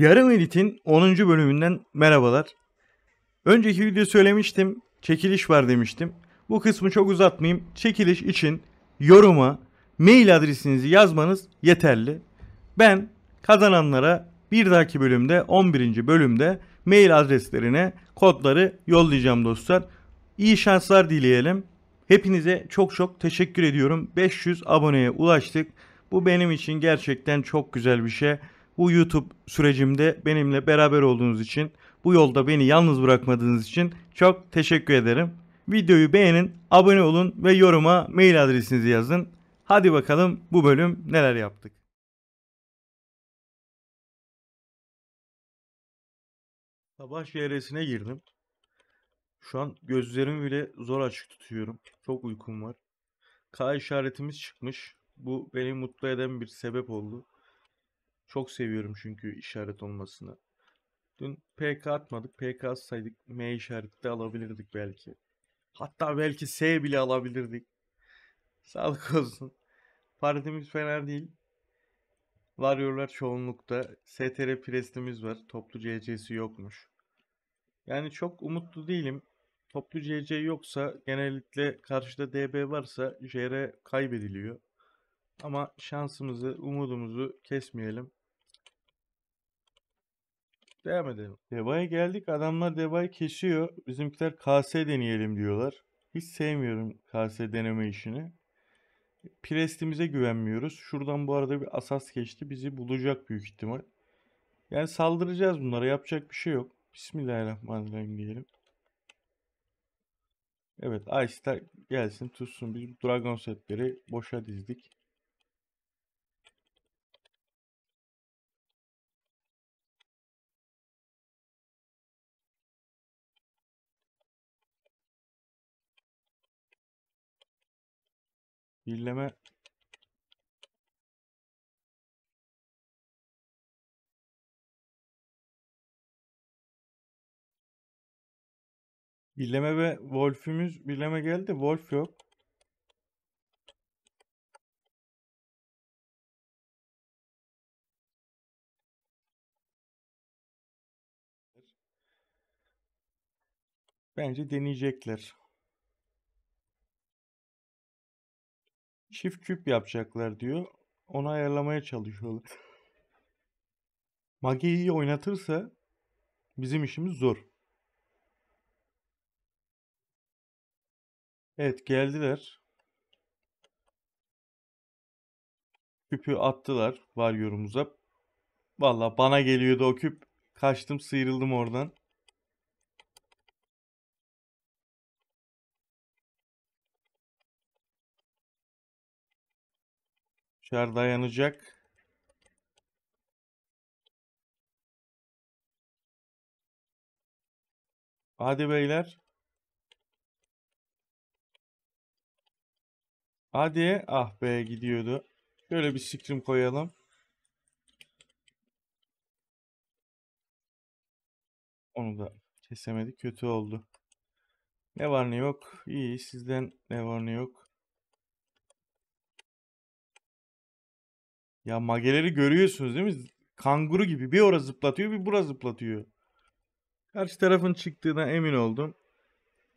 Yarım elitin 10. bölümünden merhabalar. Önceki video söylemiştim, çekiliş var demiştim. Bu kısmı çok uzatmayayım. Çekiliş için yoruma mail adresinizi yazmanız yeterli. Ben kazananlara bir dahaki bölümde 11. bölümde mail adreslerine kodları yollayacağım dostlar. İyi şanslar dileyelim. Hepinize çok çok teşekkür ediyorum. 500 aboneye ulaştık. Bu benim için gerçekten çok güzel bir şey. Bu YouTube sürecimde benimle beraber olduğunuz için, bu yolda beni yalnız bırakmadığınız için çok teşekkür ederim. Videoyu beğenin, abone olun ve yoruma mail adresinizi yazın. Hadi bakalım bu bölüm neler yaptık. Sabah şehresine girdim. Şu an gözlerimi bile zor açık tutuyorum. Çok uykum var. K işaretimiz çıkmış. Bu beni mutlu eden bir sebep oldu. Çok seviyorum çünkü işaret olmasını. Dün PK atmadık. PK saydık M işareti de alabilirdik belki. Hatta belki S bile alabilirdik. Sağlık olsun. Partimiz fena değil. Varyorlar çoğunlukta. STR prestimiz var. Toplu CC'si yokmuş. Yani çok umutlu değilim. Toplu CC yoksa genellikle karşıda DB varsa JR kaybediliyor. Ama şansımızı, umudumuzu kesmeyelim. Devam edelim. Deva'ya geldik. Adamlar Deva'yı kesiyor. Bizimkiler KS deneyelim diyorlar. Hiç sevmiyorum KS deneme işini. Prestimize güvenmiyoruz. Şuradan bu arada bir asas geçti. Bizi bulacak büyük ihtimal. Yani saldıracağız bunlara. Yapacak bir şey yok. Bismillahirrahmanirrahim diyelim. Evet Ice gelsin tutsun. Biz Dragon setleri boşa dizdik. Birleme Birleme ve Wolf'ümüz birleme geldi. Wolf yok. Bence deneyecekler. Shift küp yapacaklar diyor. Onu ayarlamaya çalışıyorlar. Magi'yi oynatırsa bizim işimiz zor. Evet geldiler. Küpü attılar var yorumuza. Valla bana geliyordu o küp. Kaçtım sıyrıldım oradan. Şar dayanacak. Hadi beyler. Hadi. Ah be gidiyordu. Şöyle bir sikrim koyalım. Onu da kesemedi. Kötü oldu. Ne var ne yok. İyi. Sizden ne var ne yok. Ya mageleri görüyorsunuz değil mi? Kanguru gibi bir ora zıplatıyor bir bura zıplatıyor. Karşı tarafın çıktığına emin oldum.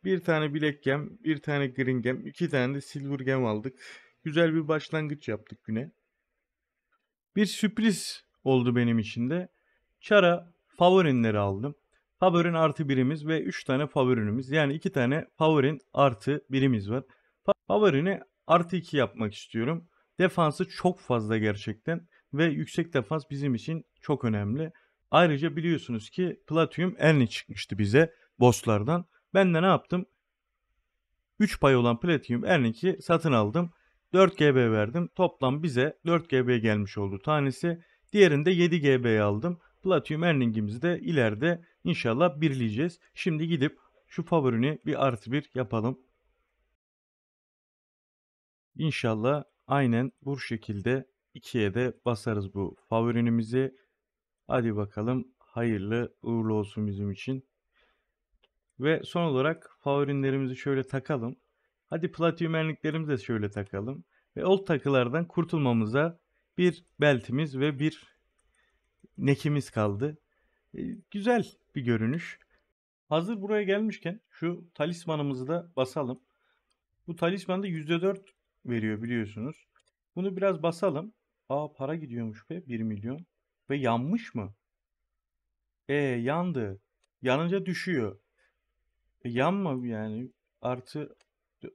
Bir tane bilek gem, bir tane green gem, iki tane de silver gem aldık. Güzel bir başlangıç yaptık güne. Bir sürpriz oldu benim için de. Çara favorinleri aldım. Favorin artı birimiz ve 3 tane favorinimiz. Yani 2 tane favorin artı birimiz var. Favorini artı 2 yapmak istiyorum. Defansı çok fazla gerçekten ve yüksek defans bizim için çok önemli. Ayrıca biliyorsunuz ki Platinum Elni çıkmıştı bize bosslardan. Ben de ne yaptım? 3 pay olan Platinum Elnik'i satın aldım. 4 GB verdim. Toplam bize 4 GB gelmiş oldu tanesi. Diğerinde 7 GB aldım. Platinum Earning'imizi de ileride inşallah birleyeceğiz. Şimdi gidip şu favorini bir artı bir yapalım. İnşallah Aynen bu şekilde 2'ye de basarız bu favorinimizi. Hadi bakalım hayırlı uğurlu olsun bizim için. Ve son olarak favorinlerimizi şöyle takalım. Hadi platinmenliklerimizi de şöyle takalım. Ve old takılardan kurtulmamıza bir beltimiz ve bir nekimiz kaldı. E, güzel bir görünüş. Hazır buraya gelmişken şu talismanımızı da basalım. Bu talisman talismanda %4 veriyor biliyorsunuz. Bunu biraz basalım. Aa para gidiyormuş be 1 milyon. Ve yanmış mı? E yandı. Yanınca düşüyor. E, yanma yani. Artı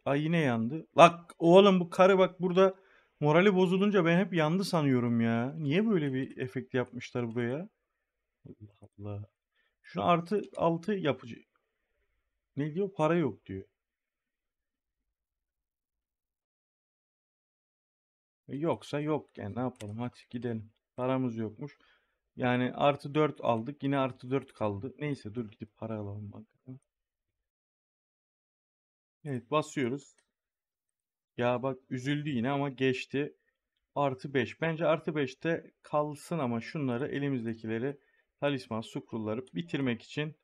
ay yine yandı. Bak oğlum bu karı bak burada morali bozulunca ben hep yandı sanıyorum ya. Niye böyle bir efekt yapmışlar buraya? Allah Allah. Şunu artı altı yapıcı. Ne diyor? Para yok diyor. E, yoksa yok yani ne yapalım hadi gidelim. Paramız yokmuş. Yani artı 4 aldık yine artı 4 kaldı. Neyse dur gidip para alalım bakalım Evet basıyoruz. Ya bak üzüldü yine ama geçti. Artı 5. Bence artı 5'te kalsın ama şunları elimizdekileri talisman sukrulları bitirmek için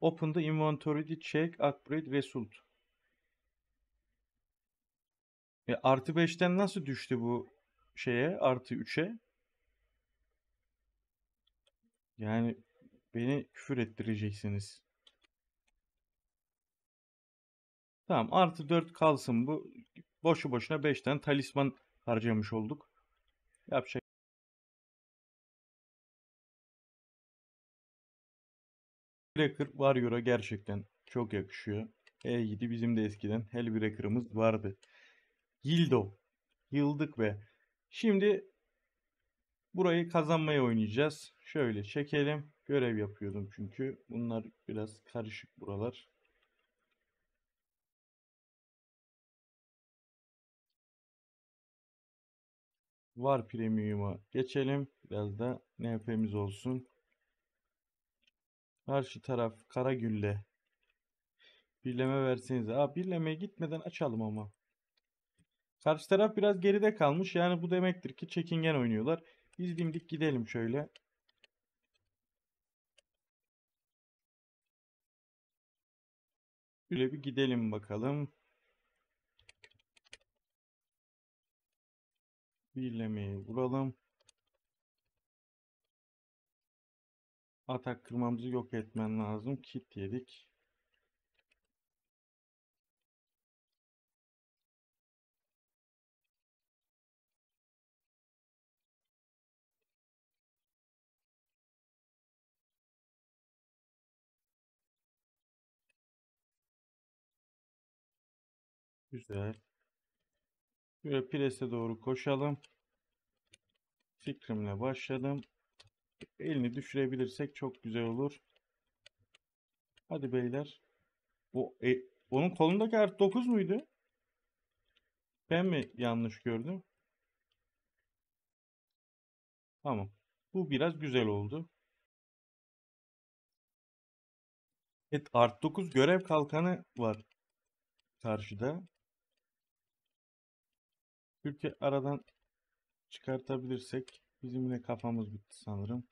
Open the inventory, check, upgrade, result. E, artı 5'ten nasıl düştü bu şeye? Artı 3'e. Yani beni küfür ettireceksiniz. Tamam artı 4 kalsın bu. Boşu boşuna 5 tane talisman harcamış olduk. Yapacak. Hellbreaker Warrior'a gerçekten çok yakışıyor. E7 bizim de eskiden Hellbreaker'ımız vardı. Yildo. Yıldık ve Şimdi burayı kazanmaya oynayacağız. Şöyle çekelim. Görev yapıyordum çünkü. Bunlar biraz karışık buralar. Var Premium'a geçelim. Biraz da NF'miz olsun. Karşı taraf Karagül'le. Birleme verseniz. Aa birlemeye gitmeden açalım ama. Karşı taraf biraz geride kalmış. Yani bu demektir ki çekingen oynuyorlar. Biz dimdik gidelim şöyle. Şöyle bir gidelim bakalım. Birlemeyi vuralım. Atak kırmamızı yok etmen lazım. Kit yedik. Güzel. Şöyle prese doğru koşalım. Fikrimle başladım. Elini düşürebilirsek çok güzel olur. Hadi beyler. bu e, onun kolundaki art 9 muydu? Ben mi yanlış gördüm? Tamam. Bu biraz güzel oldu. Evet, art 9 görev kalkanı var karşıda. Türkiye aradan çıkartabilirsek bizim yine kafamız bitti sanırım.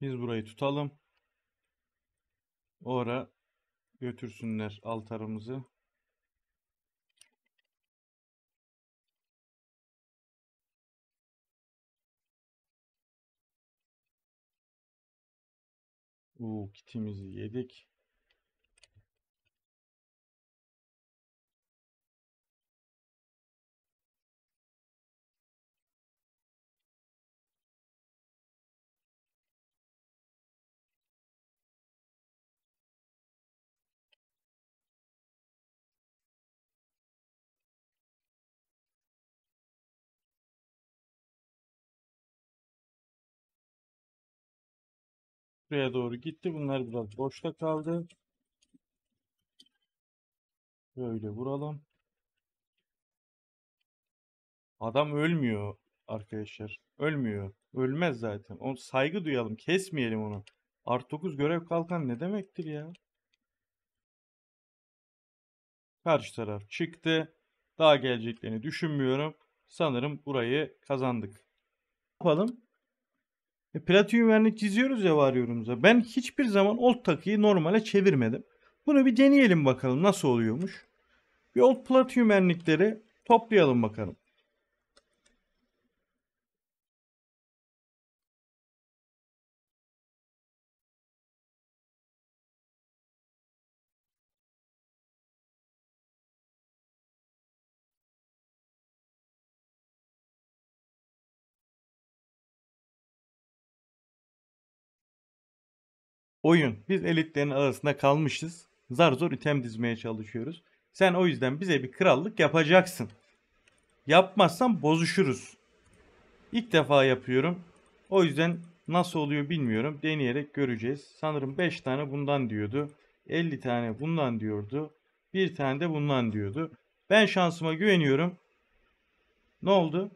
Biz burayı tutalım. O ara götürsünler altarımızı. Uuu kitimizi yedik. Buraya doğru gitti. Bunlar biraz boşta kaldı. Böyle vuralım. Adam ölmüyor arkadaşlar. Ölmüyor. Ölmez zaten. Onu saygı duyalım. Kesmeyelim onu. Art 9 görev kalkan ne demektir ya? Karşı taraf çıktı. Daha geleceklerini düşünmüyorum. Sanırım burayı kazandık. Ne yapalım? E, platinum vernik çiziyoruz ya varyörümüze. Ben hiçbir zaman old takıyı normale çevirmedim. Bunu bir deneyelim bakalım nasıl oluyormuş. Bir old platinum vernikleri toplayalım bakalım. Oyun. Biz elitlerin arasında kalmışız. Zar zor item dizmeye çalışıyoruz. Sen o yüzden bize bir krallık yapacaksın. Yapmazsan bozuşuruz. İlk defa yapıyorum. O yüzden nasıl oluyor bilmiyorum. Deneyerek göreceğiz. Sanırım 5 tane bundan diyordu. 50 tane bundan diyordu. Bir tane de bundan diyordu. Ben şansıma güveniyorum. Ne oldu?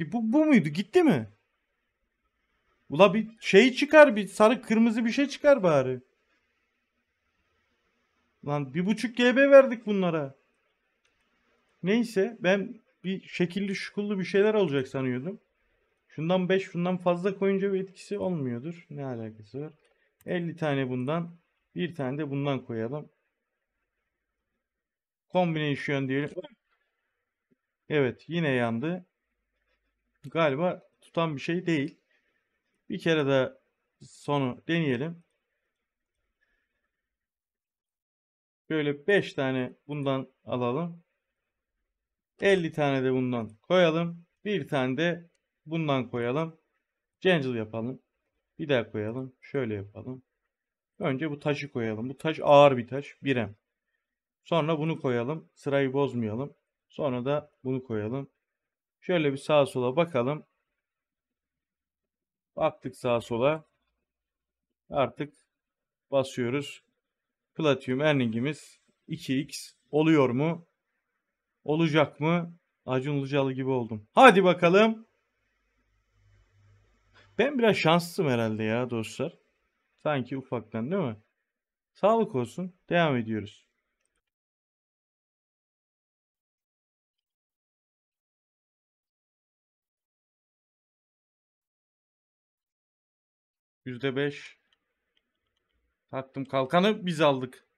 Bu, bu muydu? Gitti mi? Ula bir şey çıkar bir sarı kırmızı bir şey çıkar bari. Lan bir buçuk GB verdik bunlara. Neyse ben bir şekilli şukullu bir şeyler olacak sanıyordum. Şundan 5 şundan fazla koyunca bir etkisi olmuyordur. Ne alakası var? 50 tane bundan bir tane de bundan koyalım. Combination diyelim. Evet yine yandı. Galiba tutan bir şey değil. Bir kere de sonu deneyelim. Böyle 5 tane bundan alalım. 50 tane de bundan koyalım. Bir tane de bundan koyalım. Cancel yapalım. Bir daha koyalım. Şöyle yapalım. Önce bu taşı koyalım. Bu taş ağır bir taş. 1M. Sonra bunu koyalım. Sırayı bozmayalım. Sonra da bunu koyalım. Şöyle bir sağa sola bakalım. Baktık sağa sola. Artık basıyoruz. Platinum earning'imiz 2x oluyor mu? Olacak mı? Acun Ilıcalı gibi oldum. Hadi bakalım. Ben biraz şanslısım herhalde ya dostlar. Sanki ufaktan değil mi? Sağlık olsun. Devam ediyoruz. Yüzde beş Taktım kalkanı biz aldık.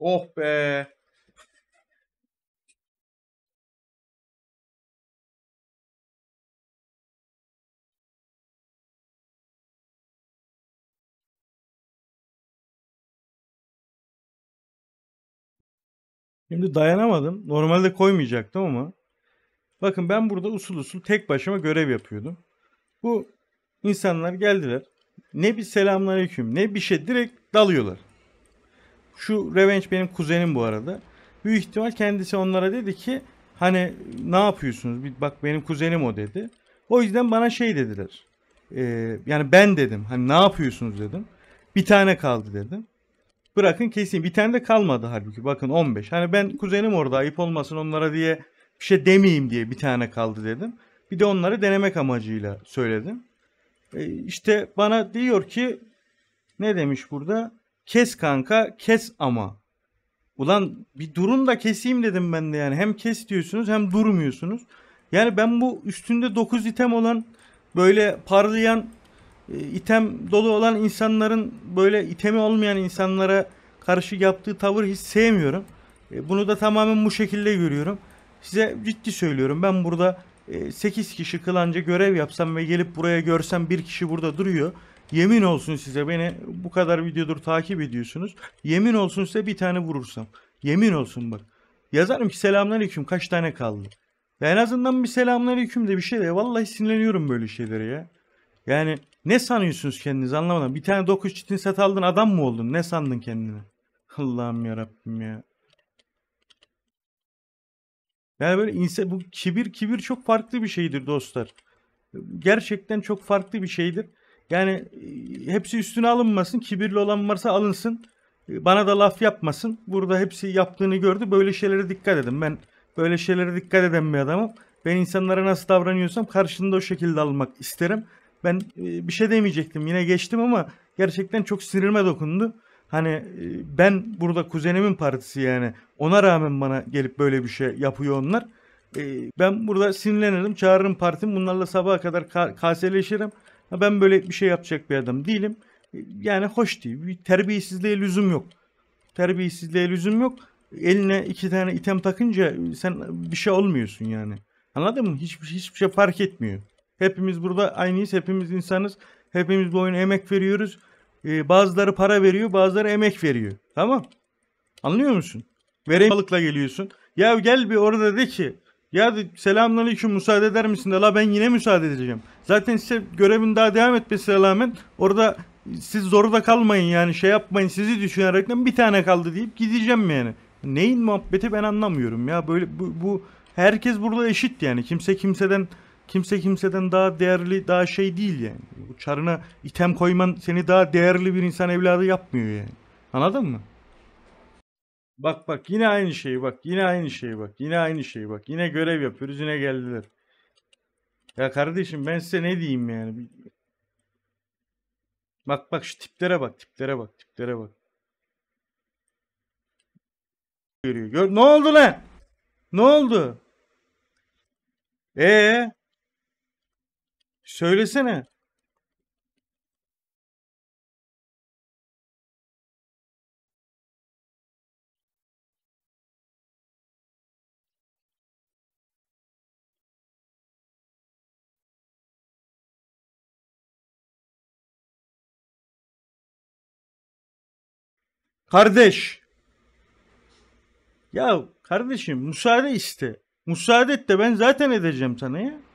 Oh be. Şimdi dayanamadım. Normalde koymayacaktım ama. Bakın ben burada usul usul tek başıma görev yapıyordum. Bu insanlar geldiler. Ne bir selamlar hüküm, ne bir şey direkt dalıyorlar. Şu Revenge benim kuzenim bu arada. Büyük ihtimal kendisi onlara dedi ki hani ne yapıyorsunuz? Bak benim kuzenim o dedi. O yüzden bana şey dediler. Ee, yani ben dedim hani ne yapıyorsunuz dedim. Bir tane kaldı dedim. Bırakın keseyim. Bir tane de kalmadı halbuki. Bakın 15. Hani ben kuzenim orada ayıp olmasın onlara diye bir şey demeyeyim diye bir tane kaldı dedim. Bir de onları denemek amacıyla söyledim. E, işte bana diyor ki ne demiş burada? Kes kanka kes ama. Ulan bir durun da keseyim dedim ben de yani. Hem kes diyorsunuz hem durmuyorsunuz. Yani ben bu üstünde 9 item olan böyle parlayan e, item dolu olan insanların böyle itemi olmayan insanlara karşı yaptığı tavır hiç sevmiyorum. E, bunu da tamamen bu şekilde görüyorum. Size ciddi söylüyorum ben burada 8 e, kişi kılanca görev yapsam ve gelip buraya görsem bir kişi burada duruyor. Yemin olsun size beni bu kadar videodur takip ediyorsunuz. Yemin olsun size bir tane vurursam. Yemin olsun bak. Yazarım ki selamünaleyküm kaç tane kaldı. Ya en azından bir selamünaleyküm de bir şey de. Vallahi sinirleniyorum böyle şeylere ya. Yani ne sanıyorsunuz kendinizi anlamadım. Bir tane 9 çitin set aldın adam mı oldun? Ne sandın kendini? Allah'ım yarabbim ya. Yani böyle inse bu kibir kibir çok farklı bir şeydir dostlar. Gerçekten çok farklı bir şeydir. Yani e, hepsi üstüne alınmasın. Kibirli olan varsa alınsın. E, bana da laf yapmasın. Burada hepsi yaptığını gördü. Böyle şeylere dikkat edin. Ben böyle şeylere dikkat eden bir adamım. Ben insanlara nasıl davranıyorsam karşında o şekilde almak isterim. Ben e, bir şey demeyecektim yine geçtim ama gerçekten çok sinirime dokundu. Hani e, ben burada kuzenimin partisi yani ona rağmen bana gelip böyle bir şey yapıyor onlar. E, ben burada sinirlenirim çağırırım partim bunlarla sabaha kadar ka- kaseleşirim. ben böyle bir şey yapacak bir adam değilim. yani hoş değil bir terbiyesizliğe lüzum yok. Terbiyesizliğe lüzum yok. Eline iki tane item takınca sen bir şey olmuyorsun yani. Anladın mı? Hiçbir, şey, hiçbir şey fark etmiyor. Hepimiz burada aynıyız. Hepimiz insanız. Hepimiz bu oyuna emek veriyoruz. Ee, bazıları para veriyor, bazıları emek veriyor. Tamam? Anlıyor musun? Vereyim balıkla geliyorsun. Ya gel bir orada de ki ya selamünaleyküm müsaade eder misin de la ben yine müsaade edeceğim. Zaten size görevin daha devam etmesine rağmen orada siz zorda kalmayın yani şey yapmayın sizi düşünerek bir tane kaldı deyip gideceğim yani. Neyin muhabbeti ben anlamıyorum ya böyle bu, bu herkes burada eşit yani kimse kimseden kimse kimseden daha değerli, daha şey değil yani. Bu çarına item koyman seni daha değerli bir insan evladı yapmıyor yani. Anladın mı? Bak bak yine aynı şey bak. Yine aynı şey bak. Yine aynı şey bak. Yine görev yapıyoruz yine geldiler. Ya kardeşim ben size ne diyeyim yani? Bak bak şu tiplere bak, tiplere bak, tiplere bak. Görüyor. Gör ne oldu lan? Ne oldu? Ee? Söylesene. Kardeş. Ya kardeşim müsaade iste. Müsaade et de ben zaten edeceğim sana ya.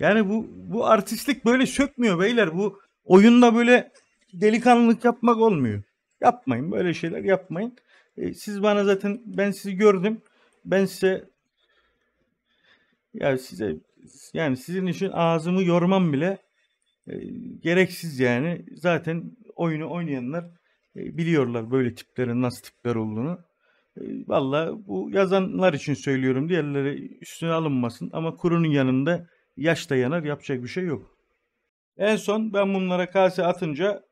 Yani bu bu artistlik böyle sökmüyor beyler. Bu oyunda böyle delikanlılık yapmak olmuyor. Yapmayın böyle şeyler yapmayın. E, siz bana zaten ben sizi gördüm. Ben size ya size yani sizin için ağzımı yormam bile e, gereksiz yani. Zaten oyunu oynayanlar e, biliyorlar böyle tiplerin nasıl tipler olduğunu. E, Valla bu yazanlar için söylüyorum. Diğerleri üstüne alınmasın ama kurunun yanında yaş da yanar yapacak bir şey yok. En son ben bunlara kase atınca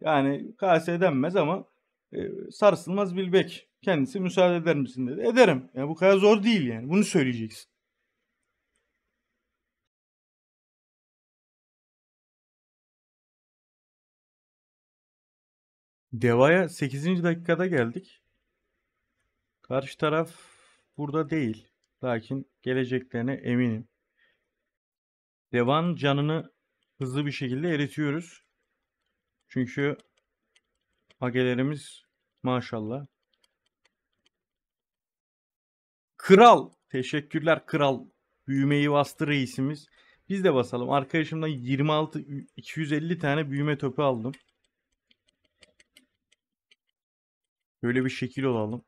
yani kase denmez ama e, sarsılmaz bilbek kendisi müsaade eder misin dedi. Ederim. Yani bu kadar zor değil yani. Bunu söyleyeceksin. Deva'ya 8. dakikada geldik. Karşı taraf burada değil. Lakin geleceklerine eminim. Devan canını hızlı bir şekilde eritiyoruz. Çünkü agelerimiz maşallah. Kral. Teşekkürler kral. Büyümeyi bastı reisimiz. Biz de basalım. Arkadaşımdan 26 250 tane büyüme topu aldım. Böyle bir şekil olalım.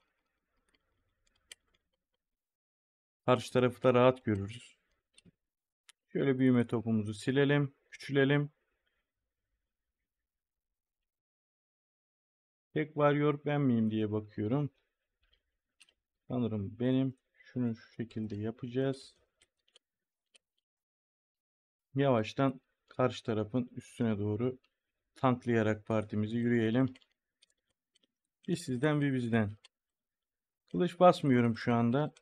Karşı tarafı da rahat görürüz. Şöyle büyüme topumuzu silelim, küçülelim. Tek varıyor ben miyim diye bakıyorum. Sanırım benim. Şunu şu şekilde yapacağız. Yavaştan karşı tarafın üstüne doğru tanklayarak partimizi yürüyelim. Bir sizden bir bizden. Kılıç basmıyorum şu anda.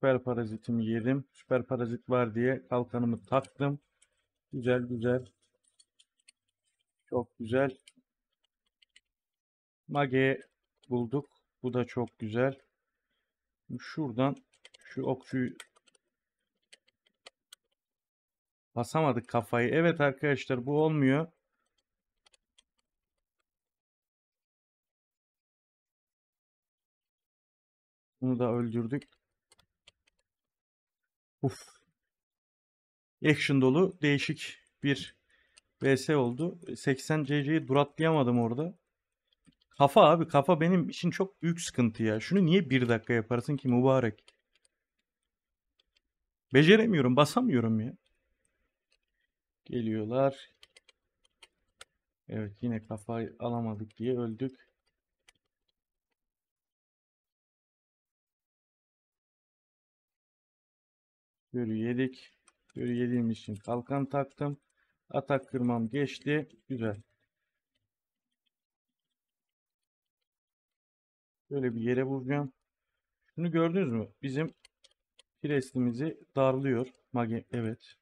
Süper parazitimi yedim. Süper parazit var diye kalkanımı taktım. Güzel güzel. Çok güzel. Mage bulduk. Bu da çok güzel. Şuradan şu okçuyu basamadık kafayı. Evet arkadaşlar bu olmuyor. Bunu da öldürdük. Uf. Action dolu değişik bir BS oldu. 80 CC'yi duratlayamadım orada. Kafa abi kafa benim için çok büyük sıkıntı ya. Şunu niye bir dakika yaparsın ki mübarek? Beceremiyorum basamıyorum ya. Geliyorlar. Evet yine kafayı alamadık diye öldük. Görü yedik. Görü yediğim için kalkan taktım. Atak kırmam geçti. Güzel. Böyle bir yere vuracağım. Şunu gördünüz mü? Bizim Prestimizi darlıyor. Mage evet.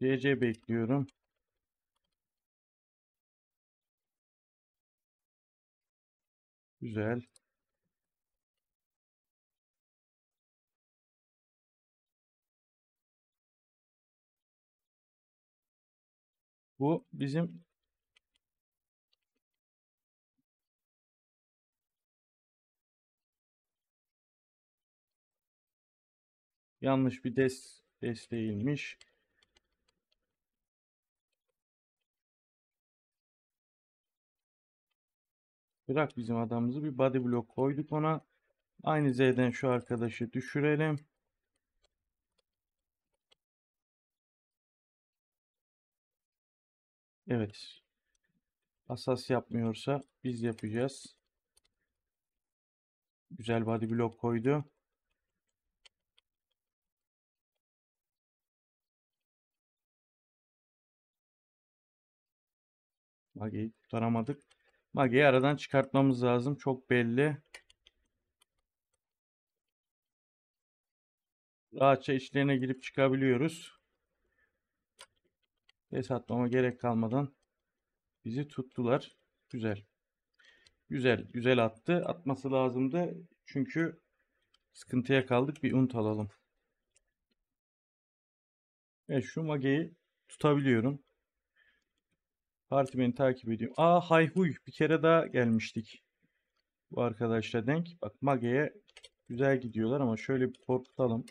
CC bekliyorum. Güzel. Bu bizim yanlış bir des desteğilmiş. Bırak bizim adamımızı bir body block koyduk ona. Aynı Z'den şu arkadaşı düşürelim. Evet. Asas yapmıyorsa biz yapacağız. Güzel body block koydu. Bak iyi kurtaramadık. Mage'yi aradan çıkartmamız lazım. Çok belli. Rahatça içlerine girip çıkabiliyoruz. Res atmama gerek kalmadan bizi tuttular. Güzel. Güzel. Güzel attı. Atması lazımdı. Çünkü sıkıntıya kaldık. Bir unt alalım. Evet şu mageyi tutabiliyorum. Parti beni takip ediyor. Aa hayhuy bir kere daha gelmiştik. Bu arkadaşla denk. Bak Mage'ye güzel gidiyorlar ama şöyle bir korkutalım.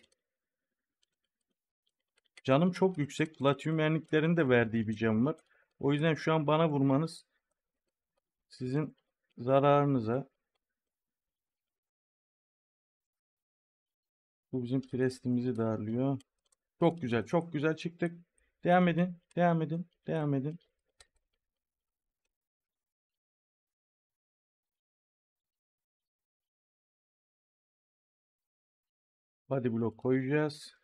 Canım çok yüksek. Platinum enliklerin de verdiği bir cam var. O yüzden şu an bana vurmanız sizin zararınıza. Bu bizim prestimizi darlıyor. Çok güzel. Çok güzel çıktık. Devam edin. Devam edin. Devam edin. body block koyacağız.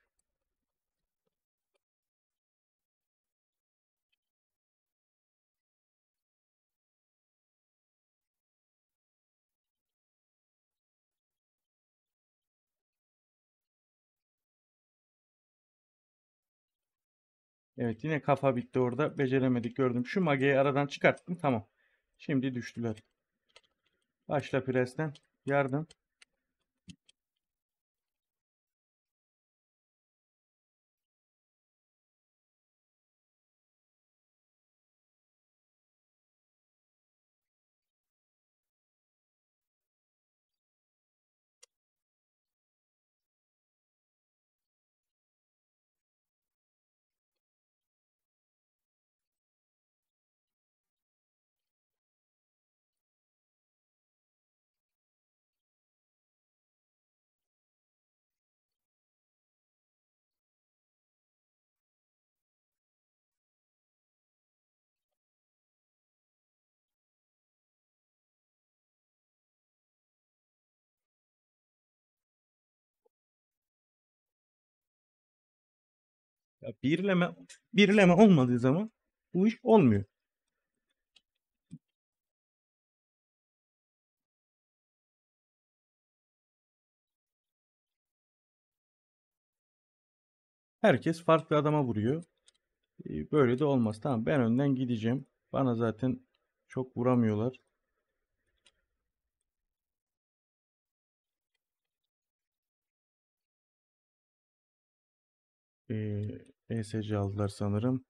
Evet yine kafa bitti orada. Beceremedik gördüm. Şu mageyi aradan çıkarttım. Tamam. Şimdi düştüler. Başla presten. Yardım. Ya birleme, birleme olmadığı zaman bu iş olmuyor. Herkes farklı adama vuruyor. Ee, böyle de olmaz. Tamam ben önden gideceğim. Bana zaten çok vuramıyorlar. Ee, ESC aldılar sanırım.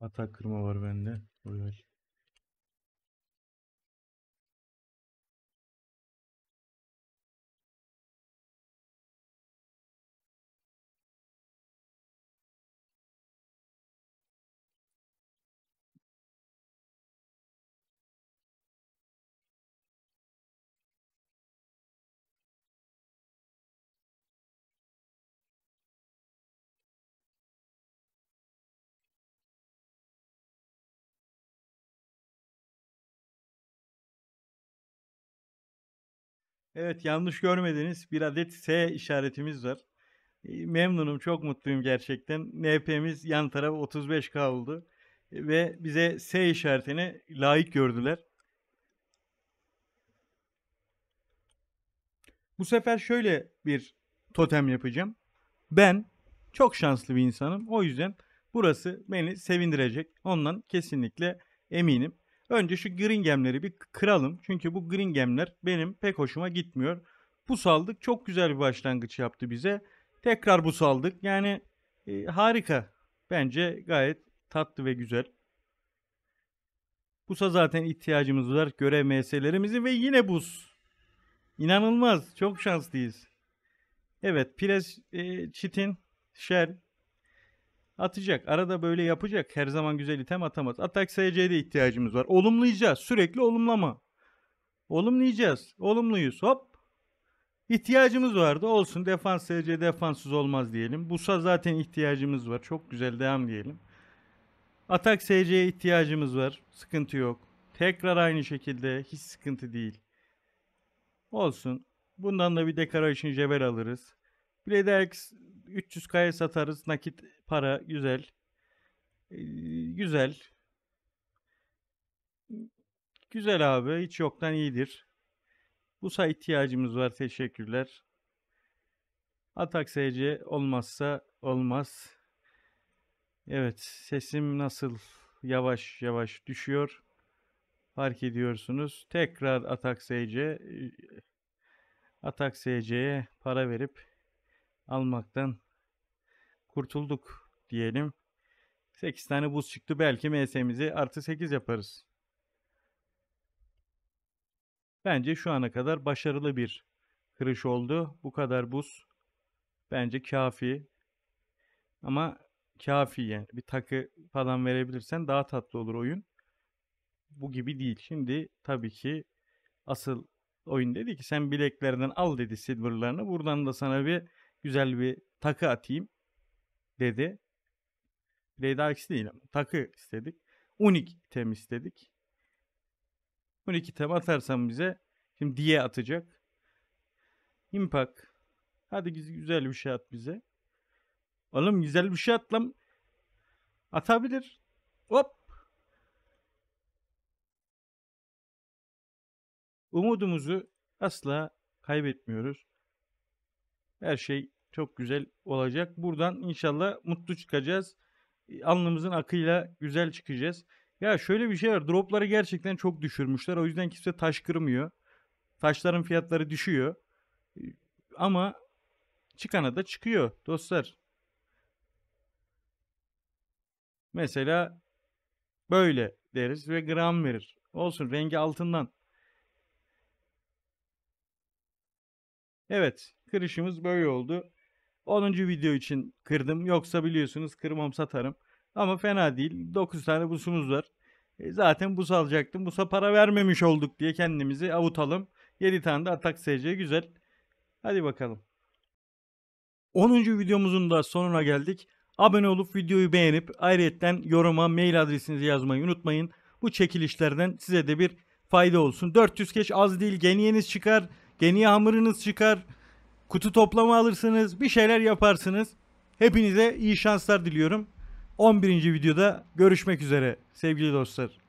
Atak kırma var bende. Royal. Evet yanlış görmediniz. Bir adet S işaretimiz var. E, memnunum, çok mutluyum gerçekten. NP'miz yan tarafı 35K oldu. E, ve bize S işaretini layık gördüler. Bu sefer şöyle bir totem yapacağım. Ben çok şanslı bir insanım. O yüzden burası beni sevindirecek. Ondan kesinlikle eminim. Önce şu green gemleri bir kıralım. Çünkü bu green gemler benim pek hoşuma gitmiyor. Bu saldık çok güzel bir başlangıç yaptı bize. Tekrar bu saldık. Yani e, harika. Bence gayet tatlı ve güzel. Busa zaten ihtiyacımız var. Görev MS'lerimizi ve yine buz. İnanılmaz. Çok şanslıyız. Evet. Pires, e, Çitin, Shell, Atacak. Arada böyle yapacak. Her zaman güzel item atamaz. Atak SC'ye de ihtiyacımız var. Olumlayacağız. Sürekli olumlama. Olumlayacağız. Olumluyuz. Hop. İhtiyacımız vardı. Olsun. Defans SC defanssız olmaz diyelim. Busa zaten ihtiyacımız var. Çok güzel devam diyelim. Atak SC'ye ihtiyacımız var. Sıkıntı yok. Tekrar aynı şekilde hiç sıkıntı değil. Olsun. Bundan da bir için jebel alırız. Bladex 300 kaya satarız. Nakit Para güzel. Ee, güzel. Güzel abi. Hiç yoktan iyidir. Bu Busa ihtiyacımız var. Teşekkürler. Atak SC olmazsa olmaz. Evet sesim nasıl yavaş yavaş düşüyor. Fark ediyorsunuz. Tekrar Atak SC e, Atak SC'ye para verip almaktan kurtulduk diyelim. 8 tane buz çıktı. Belki MS'mizi artı 8 yaparız. Bence şu ana kadar başarılı bir kırış oldu. Bu kadar buz bence kafi. Ama kafi yani. Bir takı falan verebilirsen daha tatlı olur oyun. Bu gibi değil. Şimdi tabii ki asıl oyun dedi ki sen bileklerden al dedi silverlarını. Buradan da sana bir güzel bir takı atayım dedi. radar x değil ama takı istedik. unik item istedik. unik item atarsam bize şimdi diye atacak. Impact. Hadi güzel bir şey at bize. Oğlum güzel bir şey at lan. Atabilir. Hop. Umudumuzu asla kaybetmiyoruz. Her şey çok güzel olacak. Buradan inşallah mutlu çıkacağız. E, alnımızın akıyla güzel çıkacağız. Ya şöyle bir şey var. Dropları gerçekten çok düşürmüşler. O yüzden kimse taş kırmıyor. Taşların fiyatları düşüyor. E, ama çıkana da çıkıyor dostlar. Mesela böyle deriz ve gram verir. Olsun rengi altından. Evet kırışımız böyle oldu. 10. video için kırdım. Yoksa biliyorsunuz kırmam satarım. Ama fena değil. 9 tane busumuz var. E zaten bus alacaktım. Busa para vermemiş olduk diye kendimizi avutalım. 7 tane de atak SC güzel. Hadi bakalım. 10. videomuzun da sonuna geldik. Abone olup videoyu beğenip ayrıyetten yoruma mail adresinizi yazmayı unutmayın. Bu çekilişlerden size de bir fayda olsun. 400 keş az değil. Geniyeniz çıkar. Geniye hamurunuz çıkar. Kutu toplama alırsınız, bir şeyler yaparsınız. Hepinize iyi şanslar diliyorum. 11. videoda görüşmek üzere sevgili dostlar.